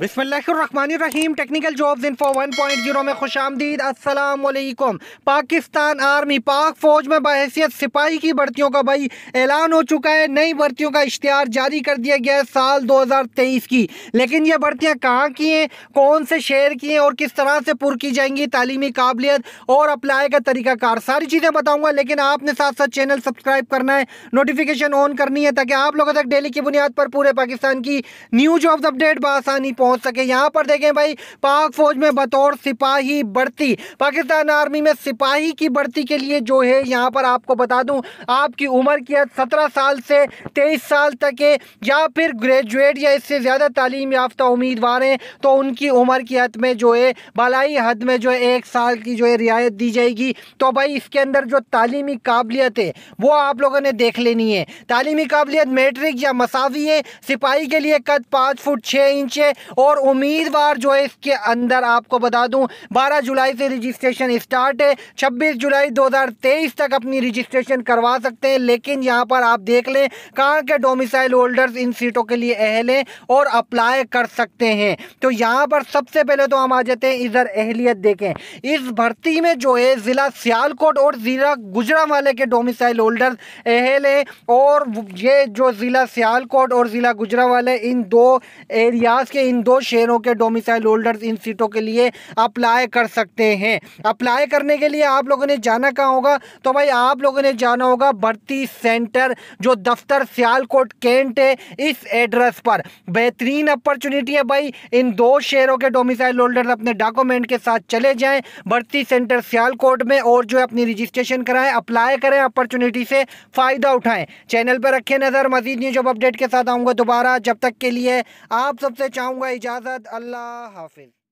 बिस्मिल्लाम technical one point zero में खुश आमदीद असलकम पाकिस्तान आर्मी पाक फौज में बहसीत सिपाही की भर्तियों का भाई ऐलान हो चुका है नई भर्तियों का इश्तहार जारी कर दिया गया है साल दो हज़ार तेईस की लेकिन ये भर्तियाँ कहाँ की हैं कौन से शहर की हैं और किस तरह से पुर की जाएंगी तालीमी काबिलियत और अप्लाई का तरीक़ाकार सारी चीज़ें बताऊँगा लेकिन आपने साथ साथ चैनल सब्सक्राइब करना है नोटिफिकेशन ऑन करनी है ताकि आप लोगों तक डेली की बुनियाद पर पूरे पाकिस्तान की न्यू जॉब्स अपडेट बसानी पहुंच सके यहाँ पर देखें भाई पाक फौज में बतौर सिपाही बढ़ती पाकिस्तान आर्मी में सिपाही की बढ़ती के लिए जो है यहाँ पर आपको बता दूँ आपकी उम्र की हद सत्रह साल से तेईस साल तक है या फिर ग्रेजुएट या इससे ज़्यादा तालीम याफ्ता उम्मीदवार हैं तो उनकी उम्र की हद में जो है भलाई हद में जो है एक साल की जो है रियायत दी जाएगी तो भाई इसके अंदर जो तालीमी काबिलियत है वो आप लोगों ने देख लेनी है तालीमी काबिलियत मेट्रिक या मसावी है सिपाही के लिए कद पाँच फुट छः इंच है और उम्मीदवार जो है इसके अंदर आपको बता दूं 12 जुलाई से रजिस्ट्रेशन स्टार्ट है 26 जुलाई 2023 तक अपनी रजिस्ट्रेशन करवा सकते हैं लेकिन यहाँ पर आप देख लें कहाँ के डोमिसाइल होल्डर्स इन सीटों के लिए अहल हैं और अप्लाई कर सकते हैं तो यहाँ पर सबसे पहले तो हम आ जाते हैं इधर अहलियत देखें इस भर्ती में जो है ज़िला सियालकोट और ज़िला गुजरा वाले के डोमिसाइल होल्डर्स अहल हैं और ये जो ज़िला सियालकोट और ज़िला गुजरा वाले इन दो एरियाज़ के इन दो शहरों के डोमिसाइल होल्डर्स इन सीटों के लिए अप्लाई कर सकते हैं अप्लाई करने के लिए आप लोगों ने जाना कहाँ होगा तो भाई आप लोगों ने जाना होगा भर्ती सेंटर जो दफ्तर सियालकोट कैंट है इस एड्रेस पर बेहतरीन अपॉर्चुनिटी है भाई इन दो शहरों के डोमिसाइल होल्डर्स अपने डॉक्यूमेंट के साथ चले जाएं भर्ती सेंटर सियालकोट में और जो है अपनी रजिस्ट्रेशन कराएं अप्लाई करें अपॉर्चुनिटी से फ़ायदा उठाएं चैनल पर रखें नज़र मजीद न्यूज अपडेट के साथ आऊँगा दोबारा जब तक के लिए आप सबसे चाहूँगा اجازت اللہ حافظ